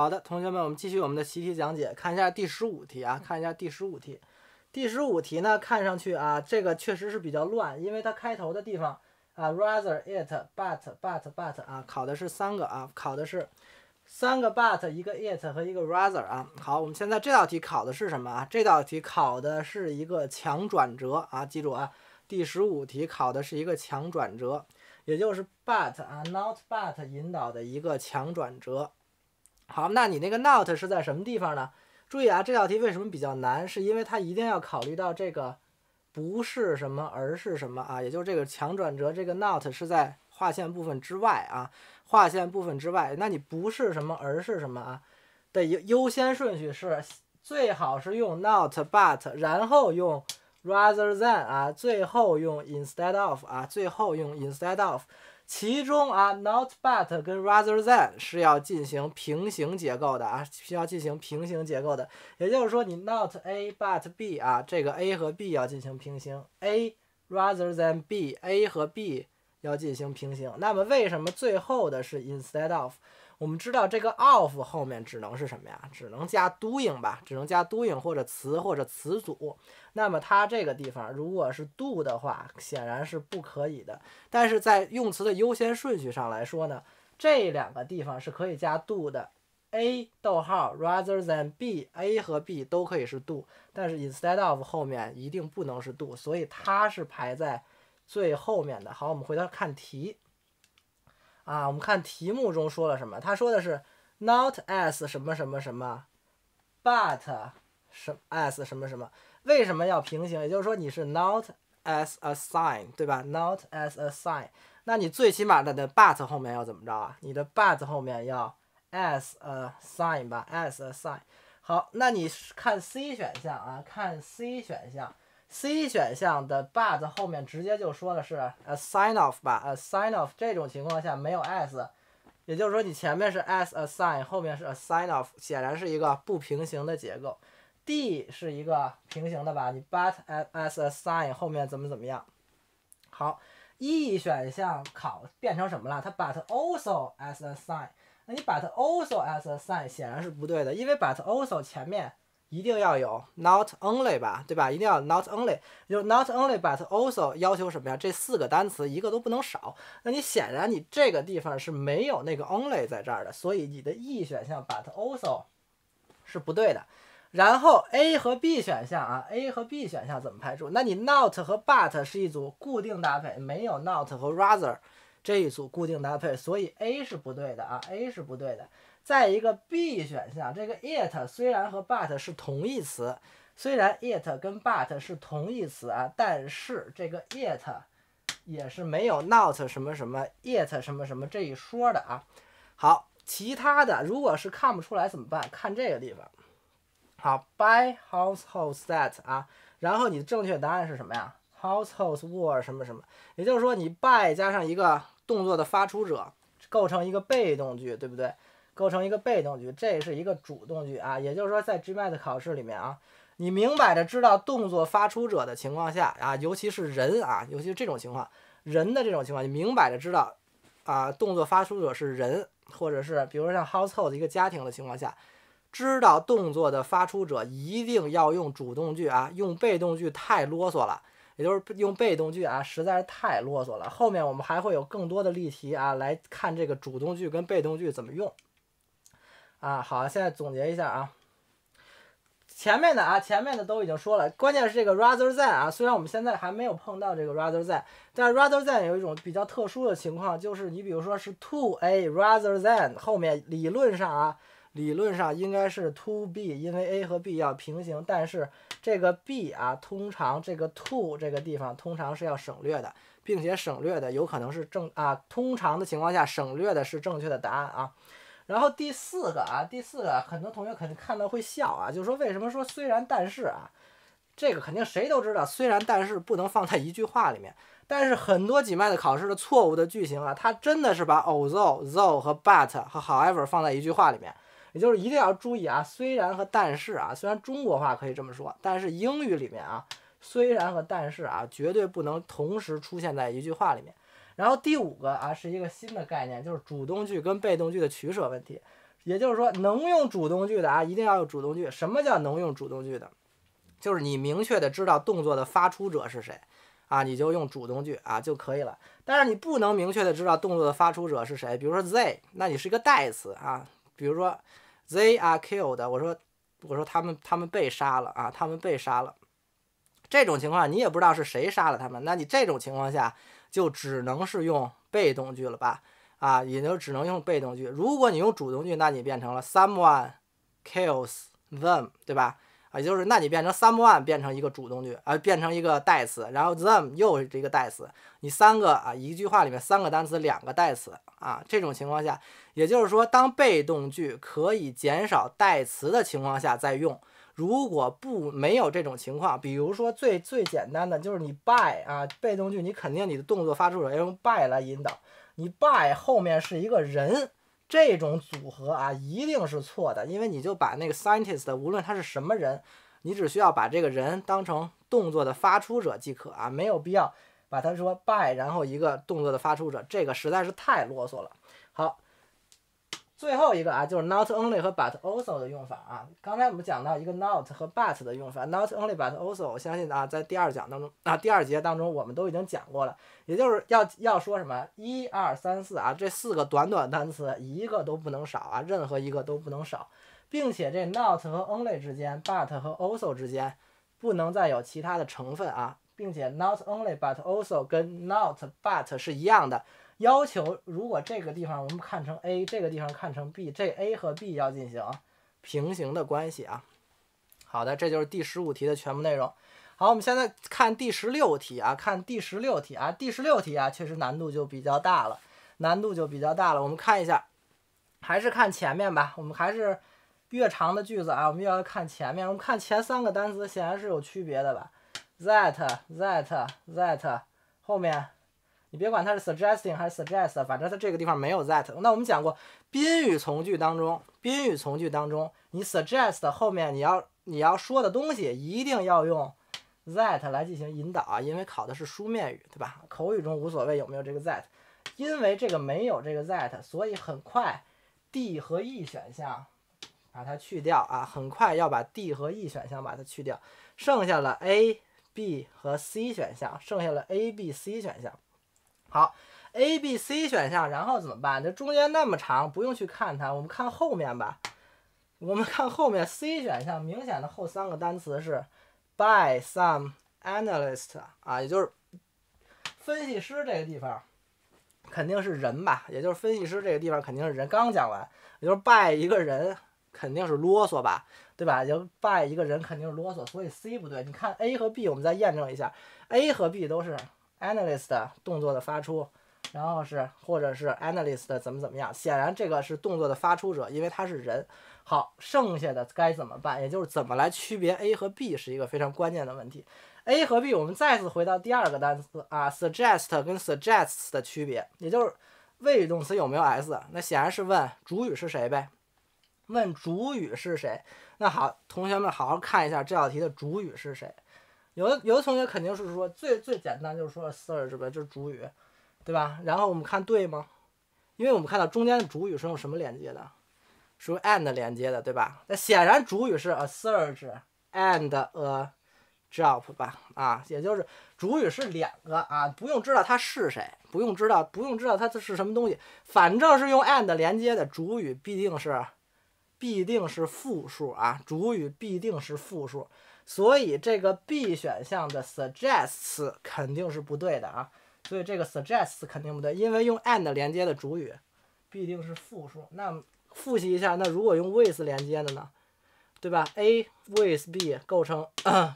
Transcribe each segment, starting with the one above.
好的，同学们，我们继续我们的习题讲解，看一下第十五题啊，看一下第十五题。第十五题呢，看上去啊，这个确实是比较乱，因为它开头的地方啊，rather it but but but 啊，考的是三个啊，考的是三个 but，一个 it 和一个 rather 啊。好，我们现在这道题考的是什么啊？这道题考的是一个强转折啊，记住啊，第十五题考的是一个强转折，也就是 but 啊 not but 引导的一个强转折。好，那你那个 not 是在什么地方呢？注意啊，这道题为什么比较难？是因为它一定要考虑到这个不是什么，而是什么啊？也就是这个强转折，这个 not 是在划线部分之外啊。划线部分之外，那你不是什么，而是什么啊？的优先顺序是最好是用 not but，然后用 rather than 啊，最后用 instead of 啊，最后用 instead of。其中啊，not but 跟 rather than 是要进行平行结构的啊，需要进行平行结构的。也就是说，你 not a but b 啊，这个 a 和 b 要进行平行；a rather than b，a 和 b 要进行平行。那么为什么最后的是 instead of？我们知道这个 of 后面只能是什么呀？只能加 doing 吧，只能加 doing 或者词或者词组。那么它这个地方如果是 do 的话，显然是不可以的。但是在用词的优先顺序上来说呢，这两个地方是可以加 do 的。A 逗号 rather than B，A 和 B 都可以是 do，但是 instead of 后面一定不能是 do，所以它是排在最后面的。好，我们回头看题。啊，我们看题目中说了什么？他说的是 not as 什么什么什么，but 什 as 什么什么？为什么要平行？也就是说，你是 not as a sign，对吧？not as a sign，那你最起码的的 but 后面要怎么着啊？你的 but 后面要 as a sign 吧？as a sign。好，那你看 C 选项啊，看 C 选项。C 选项的 but 后面直接就说的是 a sign of 吧，a sign of 这种情况下没有 as，也就是说你前面是 as a sign，后面是 a sign of，显然是一个不平行的结构。D 是一个平行的吧，你 but as a sign 后面怎么怎么样？好，E 选项考变成什么了？它 but also as a sign，那你 but also as a sign 显然是不对的，因为 but also 前面。一定要有 not only 吧，对吧？一定要 not only，有 not only but also 要求什么呀？这四个单词一个都不能少。那你显然你这个地方是没有那个 only 在这儿的，所以你的 E 选项 but also 是不对的。然后 A 和 B 选项啊，A 和 B 选项怎么排除？那你 not 和 but 是一组固定搭配，没有 not 和 rather 这一组固定搭配，所以 A 是不对的啊，A 是不对的。再一个，B 选项，这个 it 虽然和 but 是同义词，虽然 it 跟 but 是同义词啊，但是这个 it 也是没有 not 什么什么 it 什么什么这一说的啊。好，其他的如果是看不出来怎么办？看这个地方，好，by households that 啊，然后你的正确答案是什么呀？households were 什么什么，也就是说你 by 加上一个动作的发出者，构成一个被动句，对不对？构成一个被动句，这是一个主动句啊，也就是说，在 GMAT 考试里面啊，你明摆着知道动作发出者的情况下啊，尤其是人啊，尤其是这种情况，人的这种情况，你明摆着知道啊，动作发出者是人，或者是比如说像 household 一个家庭的情况下，知道动作的发出者一定要用主动句啊，用被动句太啰嗦了，也就是用被动句啊，实在是太啰嗦了。后面我们还会有更多的例题啊，来看这个主动句跟被动句怎么用。啊，好，现在总结一下啊，前面的啊，前面的都已经说了，关键是这个 rather than 啊，虽然我们现在还没有碰到这个 rather than，但 rather than 有一种比较特殊的情况，就是你比如说是 to a rather than 后面，理论上啊，理论上应该是 to b，因为 a 和 b 要平行，但是这个 b 啊，通常这个 to 这个地方通常是要省略的，并且省略的有可能是正啊，通常的情况下省略的是正确的答案啊。然后第四个啊，第四个，很多同学可能看到会笑啊，就是说为什么说虽然但是啊，这个肯定谁都知道，虽然但是不能放在一句话里面，但是很多几麦的考试的错误的句型啊，它真的是把 although，though 和 but 和 however 放在一句话里面，也就是一定要注意啊，虽然和但是啊，虽然中国话可以这么说，但是英语里面啊，虽然和但是啊，绝对不能同时出现在一句话里面。然后第五个啊，是一个新的概念，就是主动句跟被动句的取舍问题。也就是说，能用主动句的啊，一定要用主动句。什么叫能用主动句的？就是你明确的知道动作的发出者是谁啊，你就用主动句啊就可以了。但是你不能明确的知道动作的发出者是谁，比如说 they，那你是一个代词啊。比如说 they are killed，我说我说他们他们被杀了啊，他们被杀了。这种情况你也不知道是谁杀了他们，那你这种情况下。就只能是用被动句了吧？啊，也就只能用被动句。如果你用主动句，那你变成了 someone kills them，对吧？啊，就是那你变成 someone 变成一个主动句，啊，变成一个代词，然后 them 又是一个代词，你三个啊，一句话里面三个单词，两个代词啊，这种情况下，也就是说，当被动句可以减少代词的情况下再用。如果不没有这种情况，比如说最最简单的就是你 by 啊被动句，你肯定你的动作发出者要用 by 来引导，你 by 后面是一个人，这种组合啊一定是错的，因为你就把那个 scientist 无论他是什么人，你只需要把这个人当成动作的发出者即可啊，没有必要把他说 by 然后一个动作的发出者，这个实在是太啰嗦了。好。最后一个啊，就是 not only 和 but also 的用法啊。刚才我们讲到一个 not 和 but 的用法，not only but also 我相信啊，在第二讲当中啊，第二节当中我们都已经讲过了。也就是要要说什么一二三四啊，这四个短短单词一个都不能少啊，任何一个都不能少，并且这 not 和 only 之间，but 和 also 之间，不能再有其他的成分啊，并且 not only but also 跟 not but 是一样的。要求，如果这个地方我们看成 a，这个地方看成 b，这 a 和 b 要进行平行的关系啊。好的，这就是第十五题的全部内容。好，我们现在看第十六题啊，看第十六题啊，第十六题啊，确实难度就比较大了，难度就比较大了。我们看一下，还是看前面吧，我们还是越长的句子啊，我们又要看前面。我们看前三个单词显然是有区别的吧，that that that，后面。你别管它是 suggesting 还是 suggest，反正它这个地方没有 that。那我们讲过，宾语从句当中，宾语从句当中，你 suggest 后面你要你要说的东西一定要用 that 来进行引导啊，因为考的是书面语，对吧？口语中无所谓有没有这个 that，因为这个没有这个 that，所以很快 D 和 E 选项把它去掉啊，很快要把 D 和 E 选项把它去掉，剩下了 A、B 和 C 选项，剩下了 A、B、C 选项。好，A、B、C 选项，然后怎么办？这中间那么长，不用去看它，我们看后面吧。我们看后面，C 选项明显的后三个单词是 by some a n a l y s t 啊，也就是分析师这个地方肯定是人吧，也就是分析师这个地方肯定是人。刚讲完，也就是 by 一个人肯定是啰嗦吧，对吧？就 by 一个人肯定是啰嗦，所以 C 不对。你看 A 和 B，我们再验证一下，A 和 B 都是。Analyst 的动作的发出，然后是或者是 Analyst 怎么怎么样，显然这个是动作的发出者，因为他是人。好，剩下的该怎么办？也就是怎么来区别 A 和 B 是一个非常关键的问题。A 和 B，我们再次回到第二个单词啊，suggest 跟 suggests 的区别，也就是谓语动词有没有 s，那显然是问主语是谁呗。问主语是谁？那好，同学们好好看一下这道题的主语是谁。有的有的同学肯定是说最最简单就是说 surge 吧，就是主语，对吧？然后我们看对吗？因为我们看到中间的主语是用什么连接的？是用 and 连接的，对吧？那显然主语是 a surge and a j o b 吧？啊，也就是主语是两个啊，不用知道它是谁，不用知道不用知道它是什么东西，反正是用 and 连接的，主语必定是必定是复数啊，主语必定是复数。所以这个 B 选项的 suggests 肯定是不对的啊，所以这个 suggests 肯定不对，因为用 and 连接的主语必定是复数。那复习一下，那如果用 with 连接的呢？对吧？A with B 构成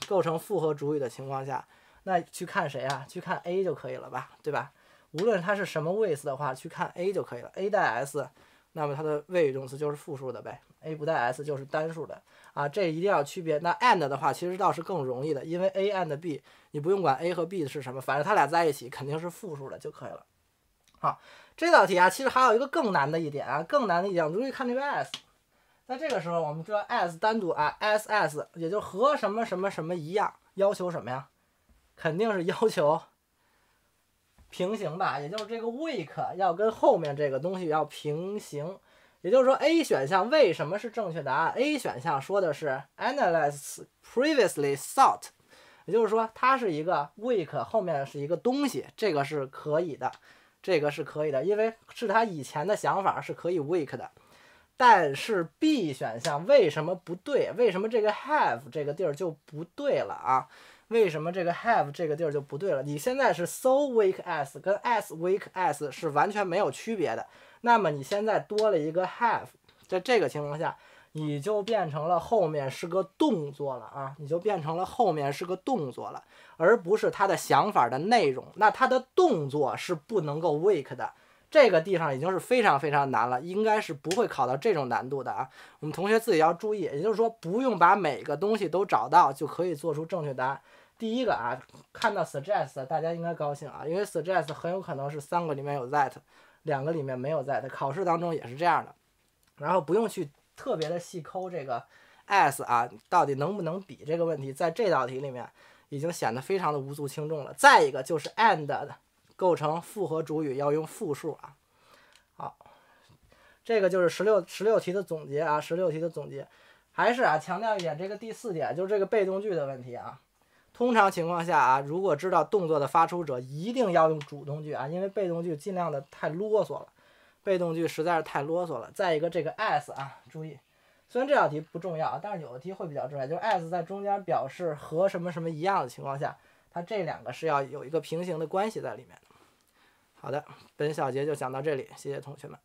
构成复合主语的情况下，那去看谁啊？去看 A 就可以了吧？对吧？无论它是什么 with 的话，去看 A 就可以了。A 带 s，那么它的谓语动词就是复数的呗。A 不带 s 就是单数的。啊，这一定要区别。那 and 的话，其实倒是更容易的，因为 A and B，你不用管 A 和 B 是什么，反正它俩在一起肯定是复数的就可以了。好，这道题啊，其实还有一个更难的一点啊，更难的一点，注意看这个 as，在这个时候，我们知道 as 单独啊 s s 也就和什么什么什么一样，要求什么呀？肯定是要求平行吧，也就是这个 week 要跟后面这个东西要平行。也就是说，A 选项为什么是正确答案？A 选项说的是 a n a l y s t s previously thought"，也就是说，它是一个 w e a k 后面是一个东西，这个是可以的，这个是可以的，因为是他以前的想法是可以 w e a k 的。但是 B 选项为什么不对？为什么这个 have 这个地儿就不对了啊？为什么这个 have 这个地儿就不对了？你现在是 so weak as，跟 as weak as 是完全没有区别的。那么你现在多了一个 have，在这个情况下，你就变成了后面是个动作了啊，你就变成了后面是个动作了，而不是他的想法的内容。那他的动作是不能够 wake 的。这个地方已经是非常非常难了，应该是不会考到这种难度的啊。我们同学自己要注意，也就是说不用把每个东西都找到就可以做出正确答案。第一个啊，看到 suggest 大家应该高兴啊，因为 suggest 很有可能是三个里面有 that，两个里面没有 that。考试当中也是这样的，然后不用去特别的细抠这个 as 啊，到底能不能比这个问题，在这道题里面已经显得非常的无足轻重了。再一个就是 and。构成复合主语要用复数啊。好，这个就是十六十六题的总结啊，十六题的总结，还是啊强调一点，这个第四点就是这个被动句的问题啊。通常情况下啊，如果知道动作的发出者，一定要用主动句啊，因为被动句尽量的太啰嗦了，被动句实在是太啰嗦了。再一个，这个 as 啊，注意，虽然这道题不重要，啊，但是有的题会比较重要，就是 as 在中间表示和什么什么一样的情况下。它这两个是要有一个平行的关系在里面。好的，本小节就讲到这里，谢谢同学们。